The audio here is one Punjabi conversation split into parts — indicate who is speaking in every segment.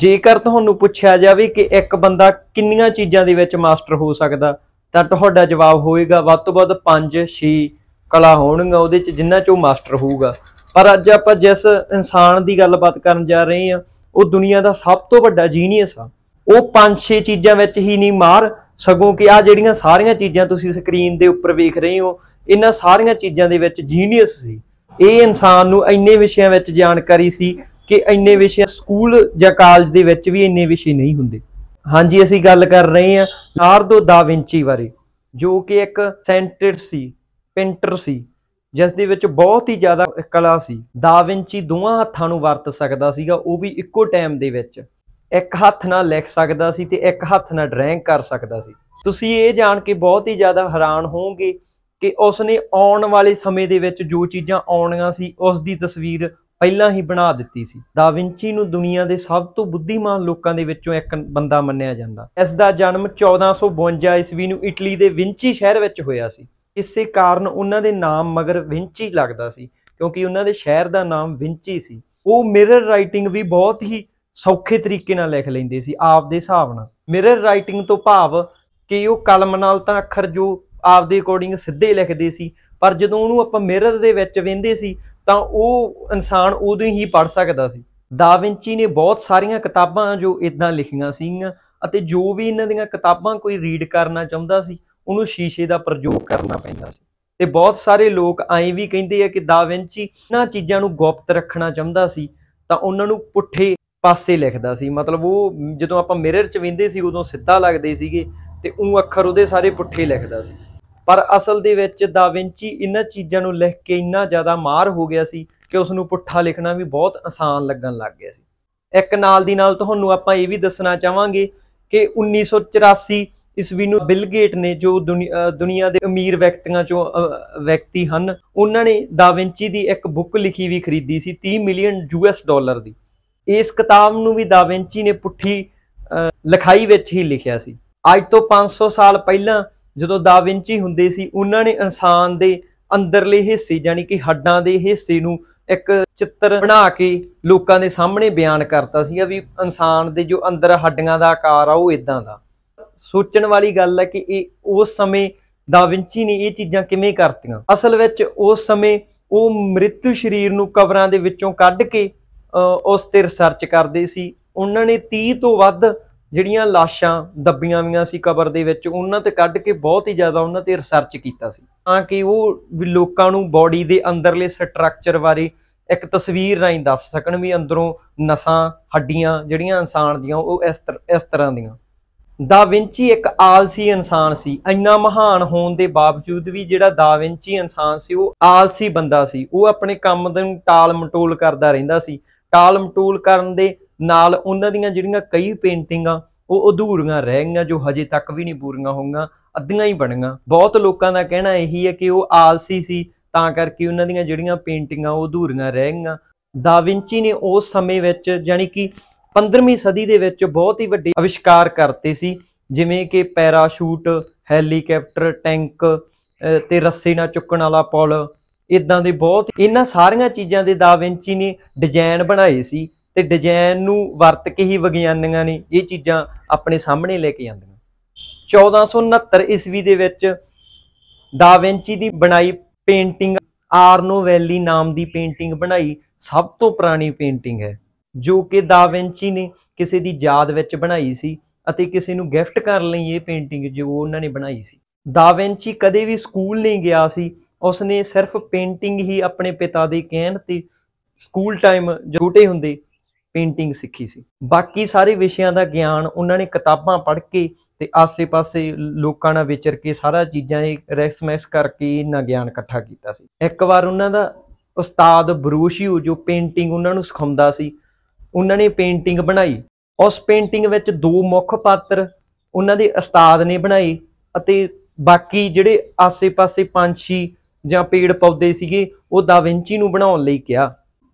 Speaker 1: ਜੇਕਰ ਤੁਹਾਨੂੰ ਪੁੱਛਿਆ ਜਾਵੇ ਕਿ ਇੱਕ ਬੰਦਾ ਕਿੰਨੀਆਂ ਚੀਜ਼ਾਂ ਦੇ ਵਿੱਚ ਮਾਸਟਰ ਹੋ ਸਕਦਾ ਤਾਂ ਤੁਹਾਡਾ ਜਵਾਬ ਹੋਏਗਾ ਵੱਧ ਤੋਂ ਵੱਧ 5 6 ਕਲਾ ਹੋਣਗੀਆਂ ਉਹਦੇ ਚ ਜਿੰਨਾ ਚੋਂ ਮਾਸਟਰ ਹੋਊਗਾ ਪਰ ਅੱਜ ਆਪਾਂ ਜਿਸ ਇਨਸਾਨ ਦੀ ਗੱਲਬਾਤ ਕਰਨ ਜਾ ਰਹੇ ਹਾਂ ਉਹ ਦੁਨੀਆ ਦਾ ਸਭ ਤੋਂ ਵੱਡਾ ਜੀਨੀਅਸ ਆ ਉਹ 5-6 ਚੀਜ਼ਾਂ ਵਿੱਚ ਹੀ ਨਹੀਂ ਮਾਰ ਸਗੋਂ ਕਿ ਆ ਜਿਹੜੀਆਂ ਸਾਰੀਆਂ ਚੀਜ਼ਾਂ ਤੁਸੀਂ ਸਕਰੀਨ ਦੇ ਉੱਪਰ ਵੇਖ ਰਹੇ ਹੋ ਇਹਨਾਂ ਸਾਰੀਆਂ ਚੀਜ਼ਾਂ ਦੇ ਵਿੱਚ ਜੀਨੀਅਸ ਸੀ ਇਹ ਇਨਸਾਨ ਨੂੰ ਇੰਨੇ ਵਿਸ਼ਿਆਂ ਵਿੱਚ ਜਾਣਕਾਰੀ ਸੀ ਕਿ ਇੰਨੇ ਵਿਸ਼ੇ ਸਕੂਲ ਜਾਂ ਕਾਲਜ ਦੇ ਵਿੱਚ ਵੀ ਇੰਨੇ ਵਿਸ਼ੇ ਨਹੀਂ ਹੁੰਦੇ ਹਾਂਜੀ ਅਸੀਂ ਗੱਲ ਕਰ ਰਹੇ ਹਾਂ ਨਾਰਦੋ ਦਾ ਵਿੰਚੀ ਬਾਰੇ ਜੋ ਕਿ ਇੱਕ ਸੈਂਟਰ ਸੀ ਪੇਂਟਰ ਸੀ ਜਿਸ ਦੇ ਵਿੱਚ ਬਹੁਤ ਹੀ ਜ਼ਿਆਦਾ ਕਲਾ ਸੀ ਦਾ ਵਿੰਚੀ ਦੋਹਾਂ ਹੱਥਾਂ ਨੂੰ ਵਰਤ ਸਕਦਾ ਸੀਗਾ ਉਹ ਵੀ ਇੱਕੋ ਟਾਈਮ ਦੇ ਵਿੱਚ ਇੱਕ ਹੱਥ ਨਾਲ ਲਿਖ ਸਕਦਾ ਸੀ ਤੇ ਇੱਕ ਹੱਥ ਨਾਲ ਡਰਾਇੰਗ ਕਰ ਸਕਦਾ ਸੀ ਤੁਸੀਂ ਇਹ ਜਾਣ ਕੇ ਬਹੁਤ ਹੀ ਜ਼ਿਆਦਾ ਹੈਰਾਨ ਹੋਵੋਗੇ ਕਿ ਉਸ ਨੇ ਆਉਣ ਵਾਲੇ ਸਮੇਂ ਦੇ ਵਿੱਚ ਜੋ ਚੀਜ਼ਾਂ ਆਉਣੀਆਂ ਸੀ ਉਸ ਦੀ ਤਸਵੀਰ ਪਹਿਲਾਂ ਹੀ ਬਣਾ ਦਿੱਤੀ ਸੀ ਦਾ ਵਿੰਚੀ ਨੂੰ ਦੁਨੀਆ ਦੇ ਸਭ ਤੋਂ ਬੁੱਧੀਮਾਨ ਲੋਕਾਂ ਦੇ ਵਿੱਚੋਂ ਇੱਕ ਬੰਦਾ ਮੰਨਿਆ ਜਾਂਦਾ ਇਸ ਦਾ ਜਨਮ 1452 ਈਸਵੀ ਨੂੰ ਇਟਲੀ ਦੇ ਵਿੰਚੀ ਸ਼ਹਿਰ ਵਿੱਚ ਹੋਇਆ ਸੀ ਇਸੇ ਕਾਰਨ ਉਹਨਾਂ ਦੇ ਨਾਮ ਮਗਰ ਵਿੰਚੀ ਲੱਗਦਾ ਸੀ ਕਿਉਂਕਿ ਉਹਨਾਂ ਦੇ ਸ਼ਹਿਰ ਦਾ ਨਾਮ ਵਿੰਚੀ ਸੀ ਉਹ ਮਿਰਰ ਰਾਈਟਿੰਗ ਵੀ ਬਹੁਤ ਹੀ ਸੌਖੇ ਤਰੀਕੇ ਨਾਲ ਲਿਖ ਲੈਂਦੇ ਸੀ ਆਪ ਦੇ ਹਿਸਾਬ ਨਾਲ ਮਿਰਰ ਰਾਈਟਿੰਗ ਤੋਂ ਭਾਵ ਕਿ ਉਹ ਕਲਮ ਨਾਲ ਤਾਂ ਅੱਖਰ ਜੋ ਆਪ ਦੇ ਅਕੋਰਡਿੰਗ ਸਿੱਧੇ ਲਿਖਦੇ ਸੀ ਪਰ ਜਦੋਂ ਉਹਨੂੰ ਆਪਾਂ ਮਿਰਰ ਦੇ ਵਿੱਚ ਵੇਂਦੇ ਸੀ ਤਾਂ ਉਹ ਇਨਸਾਨ ਉਦੋਂ ਹੀ ਪੜ ਸਕਦਾ ਸੀ ਦਾ ਵਿੰਚੀ ਨੇ ਬਹੁਤ ਸਾਰੀਆਂ ਕਿਤਾਬਾਂ ਜੋ ਇਦਾਂ ਲਿਖੀਆਂ ਸੀਗੀਆਂ ਅਤੇ ਜੋ ਵੀ ਇਹਨਾਂ ਦੀਆਂ ਕਿਤਾਬਾਂ ਕੋਈ ਰੀਡ ਕਰਨਾ ਚਾਹੁੰਦਾ ਸੀ ਉਹਨੂੰ ਸ਼ੀਸ਼ੇ ਦਾ ਪ੍ਰਯੋਗ ਕਰਨਾ ਪੈਂਦਾ ਸੀ ਤੇ ਬਹੁਤ ਸਾਰੇ ਲੋਕ ਐਂ ਵੀ ਕਹਿੰਦੇ ਆ ਕਿ ਦਾ ਵਿੰਚੀ ਨਾ ਚੀਜ਼ਾਂ ਨੂੰ ਗੁਪਤ ਰੱਖਣਾ ਚਾਹੁੰਦਾ ਸੀ ਤਾਂ ਉਹਨਾਂ ਨੂੰ ਪੁੱਠੇ ਪਾਸੇ ਲਿਖਦਾ ਸੀ ਮਤਲਬ ਉਹ ਜਦੋਂ ਆਪਾਂ ਮਿਰਰ ਚ ਵਿੰਦੇ ਸੀ ਉਦੋਂ ਸਿੱਧਾ ਲੱਗਦੇ ਸੀਗੇ ਤੇ ਉਹ ਅੱਖਰ ਉਹਦੇ ਸਾਰੇ ਪੁੱਠੇ ਲਿਖਦਾ ਸੀ ਪਰ ਅਸਲ ਦੇ ਵਿੱਚ ਦਾ ਵਿੰਚੀ ਇਹਨਾਂ ਚੀਜ਼ਾਂ ਨੂੰ ਲਿਖ ਕੇ ਇੰਨਾ ਜ਼ਿਆਦਾ ਮਾਰ ਹੋ ਗਿਆ ਸੀ ਕਿ ਉਸ ਨੂੰ ਪੁੱਠਾ ਲਿਖਣਾ ਵੀ ਬਹੁਤ ਆਸਾਨ ਲੱਗਣ ਲੱਗ ਗਿਆ ਸੀ ਇੱਕ ਨਾਲ ਦੀ ਨਾਲ ਤੁਹਾਨੂੰ ਆਪਾਂ ਇਹ ਵੀ ਦੱਸਣਾ ਚਾਹਾਂਗੇ ਕਿ 1984 ਈਸਵੀ ਨੂੰ ਬਿਲ ਗੇਟ ਨੇ ਜੋ ਦੁਨੀਆ ਦੇ ਅਮੀਰ ਵਿਅਕਤੀਆਂ ਚੋਂ ਵਿਅਕਤੀ ਹਨ ਉਹਨਾਂ ਨੇ ਦਾ ਵਿੰਚੀ ਦੀ ਇੱਕ ਬੁੱਕ ਲਿਖੀ ਵੀ ਖਰੀਦੀ ਸੀ 30 ਮਿਲੀਅਨ ਯੂਐਸ ਡਾਲਰ ਦੀ ਇਸ ਕਿਤਾਬ ਨੂੰ ਵੀ ਦਾ ਵਿੰਚੀ ਨੇ ਪੁੱਠੀ ਲਿਖਾਈ ਵਿੱਚ ਹੀ ਲਿਖਿਆ ਸੀ ਅੱਜ ਤੋਂ 500 ਸਾਲ ਪਹਿਲਾਂ ਜਦੋਂ ਦਾ ਵਿੰਚੀ ਹੁੰਦੇ ਸੀ ਉਹਨਾਂ ਨੇ ਇਨਸਾਨ ਦੇ ਅੰਦਰਲੇ ਹਿੱਸੇ ਯਾਨੀ ਕਿ ਹੱਡਾਂ ਦੇ ਹਿੱਸੇ ਨੂੰ ਇੱਕ ਚਿੱਤਰ ਬਣਾ ਕੇ ਲੋਕਾਂ ਦੇ ਸਾਹਮਣੇ ਬਿਆਨ ਕਰਤਾ ਸੀ ਵੀ ਇਨਸਾਨ ਦੇ ਜੋ ਅੰਦਰ ਹੱਡੀਆਂ ਦਾ ਆਕਾਰ ਆ ਉਹ ਇਦਾਂ ਦਾ ਸੋਚਣ ਵਾਲੀ ਗੱਲ ਹੈ ਕਿ ਇਹ ਉਸ ਸਮੇਂ ਦਾ ਵਿੰਚੀ ਨੇ ਇਹ ਚੀਜ਼ਾਂ ਕਿਵੇਂ ਕਰਤੀਆਂ ਅਸਲ ਵਿੱਚ ਉਸ ਸਮੇਂ ਉਹ ਮ੍ਰਿਤੂ ਸਰੀਰ ਨੂੰ ਕਬਰਾਂ ਦੇ ਵਿੱਚੋਂ ਕੱਢ ਕੇ ਉਸ ਤੇ ਰਿਸਰਚ ਕਰਦੇ ਸੀ ਉਹਨਾਂ ਨੇ 30 ਤੋਂ ਵੱਧ ਜਿਹੜੀਆਂ ਲਾਸ਼ਾਂ ਦੱਬੀਆਂ ਵੀਆਂ ਸੀ ਕਬਰ ਦੇ ਵਿੱਚ ਉਹਨਾਂ ਤੇ ਕੱਢ ਕੇ ਬਹੁਤ ਹੀ ਜ਼ਿਆਦਾ ਉਹਨਾਂ ਤੇ ਰਿਸਰਚ ਕੀਤਾ ਸੀ ਤਾਂ ਕਿ ਉਹ ਲੋਕਾਂ ਨੂੰ ਬਾਡੀ ਦੇ ਅੰਦਰਲੇ ਸਟਰਕਚਰ ਬਾਰੇ ਇੱਕ ਤਸਵੀਰ ਰਾਹੀਂ ਦੱਸ ਸਕਣ ਵੀ ਅੰਦਰੋਂ ਨਸਾਂ ਹੱਡੀਆਂ ਜਿਹੜੀਆਂ ਇਨਸਾਨ ਦੀਆਂ ਉਹ ਇਸ ਇਸ ਤਰ੍ਹਾਂ ਦੀਆਂ ਦਾ ਵਿੰਚੀ ਇੱਕ ਆਲਸੀ ਇਨਸਾਨ ਸੀ ਇੰਨਾ ਮਹਾਨ ਹੋਣ ਦੇ ਬਾਵਜੂਦ ਵੀ ਜਿਹੜਾ ਦਾ ਵਿੰਚੀ ਇਨਸਾਨ ਸੀ ਉਹ ਆਲਸੀ ਬੰਦਾ ਸੀ ਉਹ ਆਪਣੇ ਕੰਮ ਨੂੰ ਟਾਲ ਮਟੋਲ ਕਰਦਾ ਰਹਿੰਦਾ ਸੀ ਟਾਲ ਮਟੋਲ ਕਰਨ ਦੇ ਨਾਲ ਉਹਨਾਂ ਦੀਆਂ ਜਿਹੜੀਆਂ ਕਈ ਪੇਂਟਿੰਗਾਂ ਉਹ ਅਧੂਰੀਆਂ ਰਹਿ ਗਈਆਂ ਜੋ ਹਜੇ ਤੱਕ ਵੀ ਨਹੀਂ ਪੂਰੀਆਂ ਹੋਈਆਂ ਅੱਧੀਆਂ ਹੀ ਬਣੀਆਂ ਬਹੁਤ ਲੋਕਾਂ ਦਾ ਕਹਿਣਾ ਇਹੀ ਹੈ ਕਿ ਉਹ ਆਲਸੀ ਸੀ ਤਾਂ ਕਰਕੇ ਉਹਨਾਂ ਦੀਆਂ ਜਿਹੜੀਆਂ ਪੇਂਟਿੰਗਾਂ ਉਹ ਅਧੂਰੀਆਂ ਰਹਿ ਗਈਆਂ ਦਾ ਵਿੰਚੀ ਨੇ ਉਸ ਸਮੇਂ ਵਿੱਚ ਯਾਨੀ ਕਿ 15ਵੀਂ ਸਦੀ ਦੇ ਵਿੱਚ ਬਹੁਤ ਹੀ ਵੱਡੇ ਅਵਿਸ਼ਕਾਰ ਕਰਤੇ ਸੀ ਜਿਵੇਂ ਕਿ ਪੈਰਾਸ਼ੂਟ ਹੈਲੀਕਾਪਟਰ ਟੈਂਕ ਤੇ ਰੱਸੇ ਨਾਲ ਚੁੱਕਣ ਵਾਲਾ ਪੁਲ ਇਦਾਂ ਦੇ ਬਹੁਤ ਇਹਨਾਂ ਸਾਰੀਆਂ ਚੀਜ਼ਾਂ ਦੇ ਦਾ ਵਿੰਚੀ ਨੇ ਡਿਜ਼ਾਈਨ ਬਣਾਏ ਸੀ ਤੇ ਡਿਜ਼ਾਈਨ ਨੂੰ ਵਰਤ ਕੇ ਹੀ ਵਿਗਿਆਨੀਆਂ ਨੇ ਇਹ ਚੀਜ਼ਾਂ ਆਪਣੇ ਸਾਹਮਣੇ ਲੈ ਕੇ ਆਂਦੀਆਂ 1469 ਈਸਵੀ ਦੇ ਵਿੱਚ ਦਾ ਵਿੰਚੀ ਦੀ ਬਣਾਈ ਪੇਂਟਿੰਗ ਆਰਨੋ ਵੈਲੀ ਨਾਮ ਦੀ ਪੇਂਟਿੰਗ ਬਣਾਈ ਸਭ ਤੋਂ ਪੁਰਾਣੀ ਪੇਂਟਿੰਗ ਹੈ ਜੋ ਕਿ ਦਾ ਵਿੰਚੀ ਨੇ ਕਿਸੇ ਦੀ ਯਾਦ ਵਿੱਚ ਬਣਾਈ ਸੀ ਅਤੇ ਕਿਸੇ ਨੂੰ ਗਿਫਟ ਕਰਨ ਲਈ ਇਹ ਪੇਂਟਿੰਗ ਜੋ ਉਹਨਾਂ ਨੇ ਬਣਾਈ ਸੀ ਦਾ ਵਿੰਚੀ ਕਦੇ ਵੀ ਸਕੂਲ ਨਹੀਂ ਗਿਆ ਸੀ ਉਸਨੇ ਸਿਰਫ ਪੇਂਟਿੰਗ ਹੀ ਆਪਣੇ ਪਿਤਾ ਦੇ ਕਹਿਣ ਤੇ ਸਕੂਲ ਟਾਈਮ ਛੋਟੇ ਹੁੰਦੇ ਪੇਂਟਿੰਗ ਸਿੱਖੀ ਸੀ ਬਾਕੀ ਸਾਰੇ ਵਿਸ਼ਿਆਂ ਦਾ ਗਿਆਨ ਉਹਨਾਂ ਨੇ ਕਿਤਾਬਾਂ ਪੜ੍ਹ ਕੇ ਤੇ ਆਸੇ-ਪਾਸੇ ਲੋਕਾਂ ਨਾਲ ਵਿਚਰ ਕੇ ਸਾਰਾ ਚੀਜ਼ਾਂ ਇਹ ਮੈਕਸ ਕਰਕੇ ਇਹਨਾਂ ਗਿਆਨ ਇਕੱਠਾ ਕੀਤਾ ਸੀ ਇੱਕ ਵਾਰ ਉਹਨਾਂ ਦਾ ਉਸਤਾਦ ਬਰੂਸ਼ੀਓ ਜੋ ਪੇਂਟਿੰਗ ਉਹਨਾਂ ਨੂੰ ਸਿਖਾਉਂਦਾ ਸੀ ਉਹਨਾਂ ਨੇ ਪੇਂਟਿੰਗ ਬਣਾਈ ਉਸ ਪੇਂਟਿੰਗ ਵਿੱਚ ਦੋ ਮੁੱਖ ਪਾਤਰ ਉਹਨਾਂ ਦੇ ਉਸਤਾਦ ਨੇ ਬਣਾਏ ਅਤੇ ਬਾਕੀ ਜਿਹੜੇ ਆਸੇ-ਪਾਸੇ ਪੰਛੀ ਜਾਂ ਪੇੜ ਪੌਦੇ ਸੀਗੇ ਉਹ ਦਾ ਵਿੰਚੀ ਨੂੰ ਬਣਾਉਣ ਲਈ ਕਿਹਾ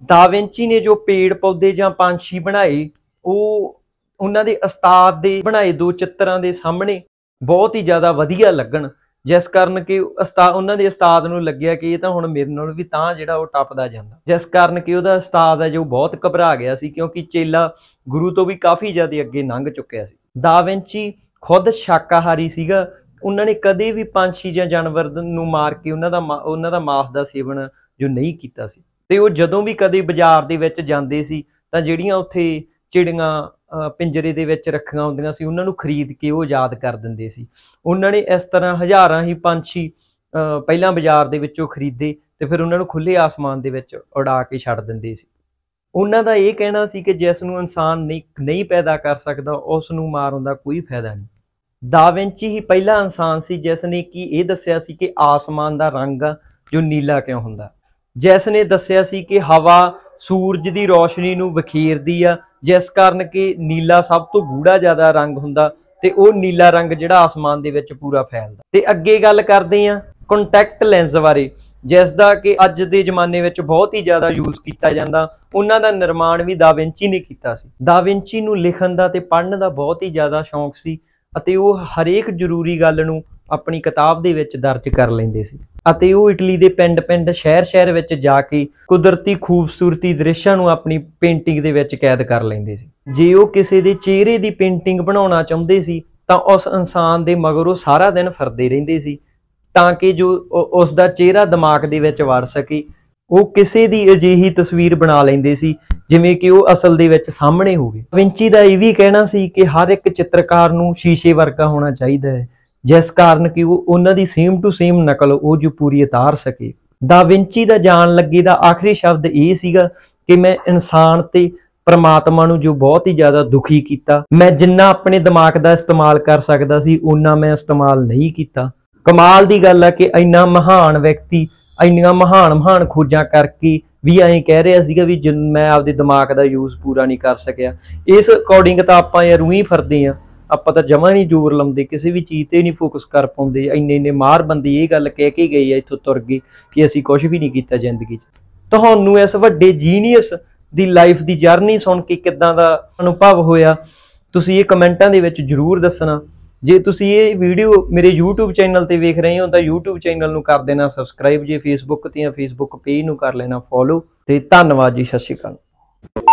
Speaker 1: ਦਾਵਿੰਚੀ ਨੇ ਜੋ ਪੇੜ ਪੌਦੇ ਜਾਂ ਪੰਛੀ ਬਣਾਏ ਉਹ ਉਹਨਾਂ ਦੇ ਉਸਤਾਦ ਦੇ ਬਣਾਏ ਦੋ ਚਿੱਤਰਾਂ ਦੇ ਸਾਹਮਣੇ ਬਹੁਤ ਹੀ ਜ਼ਿਆਦਾ ਵਧੀਆ ਲੱਗਣ ਜਿਸ ਕਾਰਨ ਕਿ ਉਸਤਾਦ ਉਹਨਾਂ ਦੇ ਉਸਤਾਦ ਨੂੰ ਲੱਗਿਆ ਕਿ ਇਹ ਤਾਂ ਹੁਣ ਮੇਰੇ ਨਾਲ ਵੀ ਤਾਂ ਜਿਹੜਾ ਉਹ ਟੱਪਦਾ ਜਾਂਦਾ ਜਿਸ ਕਾਰਨ ਕਿ ਉਹਦਾ ਉਸਤਾਦ ਹੈ ਜੋ ਬਹੁਤ ਘਬਰਾ ਗਿਆ ਸੀ ਕਿਉਂਕਿ ਚੇਲਾ ਗੁਰੂ ਤੋਂ ਵੀ ਕਾਫੀ ਜ਼ਿਆਦਾ ਅੱਗੇ ਲੰਘ ਚੁੱਕਿਆ ਸੀ ਦਾਵਿੰਚੀ ਖੁਦ ਸ਼ਾਕਾਹਾਰੀ ਸੀਗਾ ਉਹਨਾਂ ਨੇ ਕਦੇ ਵੀ ਪੰਛੀ ਜਾਂ ਜਾਨਵਰ ਨੂੰ ਮਾਰ ਕੇ ਉਹਨਾਂ ਦਾ ਉਹਨਾਂ ਦਾ ਮਾਸ ਦਾ ਸੇਵਨ ਜੋ ਨਹੀਂ ਕੀਤਾ ਸੀ ਤੇ ਉਹ ਜਦੋਂ ਵੀ ਕਦੇ ਬਾਜ਼ਾਰ ਦੇ ਵਿੱਚ ਜਾਂਦੇ ਸੀ ਤਾਂ ਜਿਹੜੀਆਂ ਉੱਥੇ ਚਿੜੀਆਂ ਪਿੰਜਰੇ ਦੇ ਵਿੱਚ ਰੱਖੀਆਂ ਹੁੰਦੀਆਂ ਸੀ ਉਹਨਾਂ ਨੂੰ ਖਰੀਦ ਕੇ ਉਹ ਯਾਦ ਕਰ ਦਿੰਦੇ ਸੀ ਉਹਨਾਂ ਨੇ ਇਸ ਤਰ੍ਹਾਂ ਹਜ਼ਾਰਾਂ ਹੀ ਪੰਛੀ ਪਹਿਲਾਂ ਬਾਜ਼ਾਰ ਦੇ ਵਿੱਚੋਂ ਖਰੀਦੇ ਤੇ ਫਿਰ ਉਹਨਾਂ ਨੂੰ ਖੁੱਲੇ ਆਸਮਾਨ ਦੇ ਵਿੱਚ ਉਡਾ ਕੇ ਛੱਡ ਦਿੰਦੇ ਸੀ ਉਹਨਾਂ ਦਾ ਇਹ ਕਹਿਣਾ ਸੀ ਕਿ ਜਿਸ ਨੂੰ ਇਨਸਾਨ ਨਹੀਂ ਪੈਦਾ ਕਰ ਸਕਦਾ ਉਸ ਨੂੰ ਮਾਰਨ ਦਾ ਕੋਈ ਫਾਇਦਾ ਨਹੀਂ ਦਾ ਵਿੰਚੀ ਹੀ ਪਹਿਲਾ ਇਨਸਾਨ ਸੀ ਜਿਸ ਨੇ ਕੀ ਇਹ ਦੱਸਿਆ ਸੀ ਕਿ ਆਸਮਾਨ ਦਾ ਰੰਗ ਜੋ ਨੀਲਾ ਕਿਉਂ ਹੁੰਦਾ ਜਿਸ ਨੇ ਦੱਸਿਆ ਸੀ ਕਿ ਹਵਾ ਸੂਰਜ ਦੀ ਰੋਸ਼ਨੀ ਨੂੰ ਵਖੀਰਦੀ ਆ ਜਿਸ ਕਾਰਨ ਕਿ ਨੀਲਾ ਸਭ ਤੋਂ ਗੂੜਾ ਜ਼ਿਆਦਾ ਰੰਗ ਹੁੰਦਾ ਤੇ ਉਹ ਨੀਲਾ ਰੰਗ ਜਿਹੜਾ ਆਸਮਾਨ ਦੇ ਵਿੱਚ ਪੂਰਾ ਫੈਲਦਾ ਤੇ ਅੱਗੇ ਗੱਲ ਕਰਦੇ ਆ ਕੰਟੈਕਟ ਲੈਂਸ ਬਾਰੇ ਜਿਸ ਦਾ ਕਿ ਅੱਜ ਦੇ ਜ਼ਮਾਨੇ ਵਿੱਚ ਬਹੁਤ ਹੀ ਜ਼ਿਆਦਾ ਯੂਜ਼ ਕੀਤਾ ਜਾਂਦਾ ਉਹਨਾਂ ਦਾ ਨਿਰਮਾਣ ਵੀ ਦਾ ਵਿੰਚੀ ਨੇ ਕੀਤਾ ਸੀ ਦਾ ਵਿੰਚੀ ਨੂੰ ਲਿਖਣ ਦਾ ਤੇ ਪੜ੍ਹਨ ਦਾ ਬਹੁਤ ਹੀ ਜ਼ਿਆਦਾ ਸ਼ੌਂਕ ਸੀ ਅਤੇ ਉਹ ਹਰੇਕ ਜ਼ਰੂਰੀ ਗੱਲ ਨੂੰ ਆਪਣੀ ਕਿਤਾਬ ਦੇ ਵਿੱਚ ਦਰਜ ਕਰ ਲੈਂਦੇ ਸੀ ਅਤੇ ਉਹ ਇਟਲੀ ਦੇ ਪਿੰਡ-ਪਿੰਡ ਸ਼ਹਿਰ-ਸ਼ਹਿਰ ਵਿੱਚ ਜਾ ਕੇ ਕੁਦਰਤੀ ਖੂਬਸੂਰਤੀ ਦ੍ਰਿਸ਼ਾਂ ਨੂੰ ਆਪਣੀ ਪੇਂਟਿੰਗ ਦੇ ਵਿੱਚ ਕੈਦ ਕਰ ਲੈਂਦੇ ਸੀ ਜੇ ਉਹ ਕਿਸੇ ਦੇ ਚਿਹਰੇ ਦੀ ਪੇਂਟਿੰਗ ਬਣਾਉਣਾ ਚਾਹੁੰਦੇ ਸੀ ਤਾਂ ਉਸ ਇਨਸਾਨ ਦੇ ਮਗਰ ਉਹ ਸਾਰਾ ਦਿਨ ਫਿਰਦੇ ਰਹਿੰਦੇ ਸੀ ਤਾਂ ਕਿ ਜੋ ਉਸ ਦਾ ਚਿਹਰਾ ਦਿਮਾਗ ਦੇ ਵਿੱਚ ਵੜ ਸਕੇ ਉਹ ਕਿਸੇ ਦੀ ਅਜਿਹੀ ਤਸਵੀਰ ਬਣਾ ਲੈਂਦੇ ਸੀ ਜਿਵੇਂ ਕਿ ਉਹ ਅਸਲ ਦੇ ਵਿੱਚ ਸਾਹਮਣੇ ਹੋਵੇ ਵਿੰਚੀ ਦਾ ਇਹ ਵੀ ਕਹਿਣਾ ਸੀ ਕਿ ਹਰ ਇੱਕ ਚਿੱਤਰਕਾਰ ਨੂੰ ਸ਼ੀਸ਼ੇ ਵਰਗਾ ਹੋਣਾ ਚਾਹੀਦਾ ਹੈ ਜਿਸ ਕਾਰਨ ਕਿ ਉਹ ਉਹਨਾਂ ਦੀ ਸੇਮ ਟੂ ਸੇਮ ਨਕਲ ਉਹ ਜੋ ਪੂਰੀ ਉਤਾਰ ਸਕੇ ਦਾ ਵਿੰਚੀ ਦਾ ਜਾਣ ਲੱਗੇ ਦਾ ਆਖਰੀ ਸ਼ਬਦ ਇਹ ਸੀਗਾ ਕਿ ਮੈਂ ਇਨਸਾਨ ਤੇ ਪਰਮਾਤਮਾ ਨੂੰ ਜੋ ਬਹੁਤ ਹੀ ਜ਼ਿਆਦਾ ਦੁਖੀ ਕੀਤਾ ਮੈਂ ਜਿੰਨਾ ਆਪਣੇ ਦਿਮਾਗ ਦਾ ਇਸਤੇਮਾਲ ਕਰ ਸਕਦਾ ਸੀ ਉਹਨਾਂ ਮੈਂ ਇਸਤੇਮਾਲ ਨਹੀਂ ਕੀਤਾ ਕਮਾਲ ਦੀ ਗੱਲ ਹੈ ਕਿ ਇੰਨਾ ਮਹਾਨ ਵਿਅਕਤੀ ਇੰਨੀਆਂ ਮਹਾਨ ਮਹਾਨ ਖੋਜਾਂ ਕਰਕੇ ਵੀ ਐਂ ਕਹਿ ਰਿਹਾ ਸੀਗਾ ਵੀ ਮੈਂ ਆਪਦੇ ਦਿਮਾਗ ਦਾ ਯੂਜ਼ ਪੂਰਾ ਨਹੀਂ ਕਰ ਸਕਿਆ ਇਸ ਅਕੋਰਡਿੰਗ ਤਾਂ ਆਪਾਂ ਯਾਰ ਉਹੀ ਫਰਦੇ ਆ ਆਪਾਂ ਤਾਂ ਜਮਾ ਨਹੀਂ ਜੋਰ ਲਾਉਂਦੇ ਕਿਸੇ ਵੀ ਚੀਜ਼ ਤੇ ਨਹੀਂ ਫੋਕਸ ਕਰ ਪਾਉਂਦੇ ਇੰਨੇ ਇੰਨੇ ਮਾਰ ਬੰਦੀ ਇਹ ਗੱਲ ਕਹਿ ਕੇ ਗਈ ਐ ਇੱਥੋਂ ਤੁਰ ਗਈ ਕਿ ਅਸੀਂ ਕੁਝ ਵੀ ਨਹੀਂ ਕੀਤਾ ਜ਼ਿੰਦਗੀ 'ਚ ਤੁਹਾਨੂੰ ਇਸ ਵੱਡੇ ਜੀਨੀਅਸ ਦੀ ਲਾਈਫ ਦੀ ਜਰਨੀ ਸੁਣ ਕੇ ਕਿੱਦਾਂ ਦਾ ਅਨੁਭਵ ਹੋਇਆ ਤੁਸੀਂ ਇਹ ਕਮੈਂਟਾਂ ਦੇ ਵਿੱਚ ਜਰੂਰ ਦੱਸਣਾ ਜੇ ਤੁਸੀਂ ਇਹ ਵੀਡੀਓ ਮੇਰੇ YouTube ਚੈਨਲ ਤੇ ਵੇਖ ਰਹੇ ਹੋ ਤਾਂ YouTube ਚੈਨਲ ਨੂੰ ਕਰ ਦੇਣਾ ਸਬਸਕ੍ਰਾਈਬ ਜੇ Facebook ਤੇ ਜਾਂ Facebook ਪੇਜ ਨੂੰ ਕਰ ਲੈਣਾ ਫੋਲੋ ਤੇ ਧੰਨਵਾਦ ਜੀ ਸਤਿ ਸ਼੍ਰੀ ਅਕਾਲ